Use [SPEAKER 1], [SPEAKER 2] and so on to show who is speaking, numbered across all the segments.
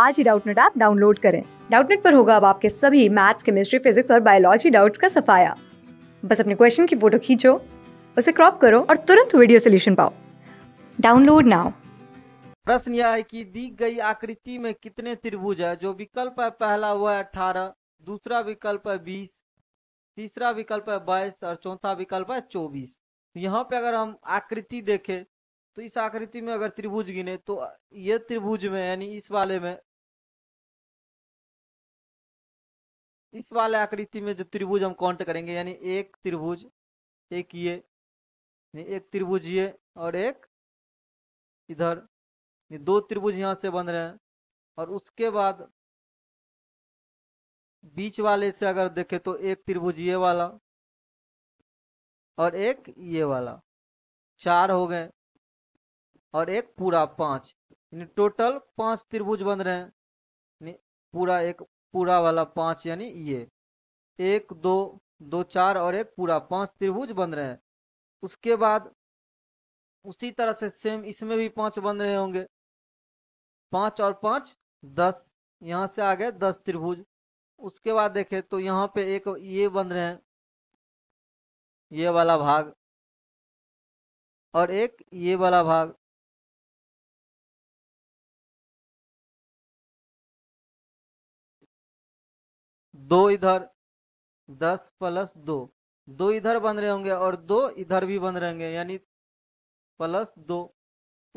[SPEAKER 1] आज ही Doubtnut app download करें डाउटनेट पर होगा अब आपके सभी मैथ्स केमिस्ट्री फिजिक्स और बायोलॉजी डाउट्स का सफाया बस अपने क्वेश्चन की फोटो खींचो उसे क्रॉप करो और तुरंत वीडियो सोल्यूशन पाओ डाउनलोड नाउ
[SPEAKER 2] प्रश्न यह है कि दी गई आकृति में कितने त्रिभुज है जो विकल्प है पहला वह है अठारह दूसरा विकल्प है बीस तीसरा विकल्प है बाईस और चौथा विकल्प है चौबीस यहाँ पे अगर हम आकृति देखें तो इस आकृति में अगर त्रिभुज गिने तो ये त्रिभुज में यानी इस वाले में इस वाले आकृति में जो त्रिभुज हम काउंट करेंगे यानी एक त्रिभुज एक ये एक त्रिभुज ये और एक इधर ये दो त्रिभुज यहाँ से बन रहे हैं और उसके बाद बीच वाले से अगर देखें तो एक त्रिभुज ये वाला और एक ये वाला चार हो गए और एक पूरा पांच टोटल पांच त्रिभुज बन रहे हैं पूरा एक पूरा वाला पांच यानी ये एक दो दो चार और एक पूरा पांच त्रिभुज बन रहे हैं उसके बाद उसी तरह से सेम इसमें भी पांच बन रहे होंगे पांच और पांच दस यहाँ से आ गए दस त्रिभुज उसके बाद देखें तो यहाँ पे एक ये
[SPEAKER 3] बन रहे हैं ये वाला भाग और एक ये वाला भाग दो इधर दस
[SPEAKER 2] प्लस दो दो इधर बन रहे होंगे और दो इधर भी बन रहेंगे यानी प्लस दो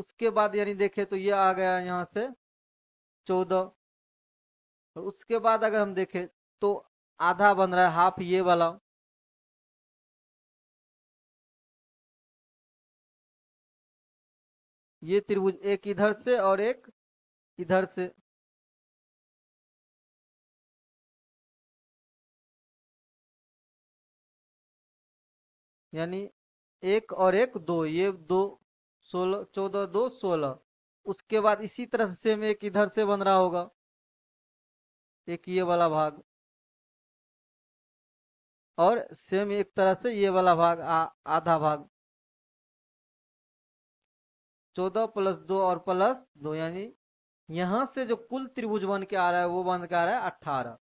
[SPEAKER 2] उसके बाद यानी देखें तो ये आ गया यहाँ से
[SPEAKER 3] चौदह और उसके बाद अगर हम देखें तो आधा बन रहा है हाफ ये वाला ये त्रिभुज एक इधर से और एक इधर से यानी एक और एक दो ये दो
[SPEAKER 2] सोलह चौदह दो सोलह उसके बाद इसी तरह से सेम एक इधर से बन रहा
[SPEAKER 3] होगा एक ये वाला भाग और सेम एक तरह से ये वाला भाग आ, आधा भाग
[SPEAKER 2] चौदह प्लस दो और प्लस दो यानी यहां से जो कुल त्रिभुज बन के आ रहा है वो बन के आ रहा है अट्ठारह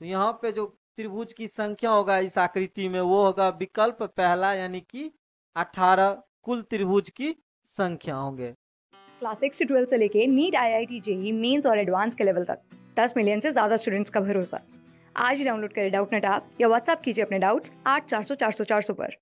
[SPEAKER 2] तो यहाँ पे जो त्रिभुज की संख्या होगा इस आकृति में वो होगा विकल्प पहला यानी कि 18 कुल त्रिभुज की संख्या होंगे
[SPEAKER 1] क्लास सिक्स से ट्वेल्थ से लेके NEET I I T JEE mains और एडवांस के लेवल तक दस मिलियन से ज्यादा स्टूडेंट्स का भरोसा आज ही डाउनलोड करें डाउट नेट आप या व्हाट्सअप कीजिए अपने डाउट्स आठ चार सौ चार सौ चार सौ पर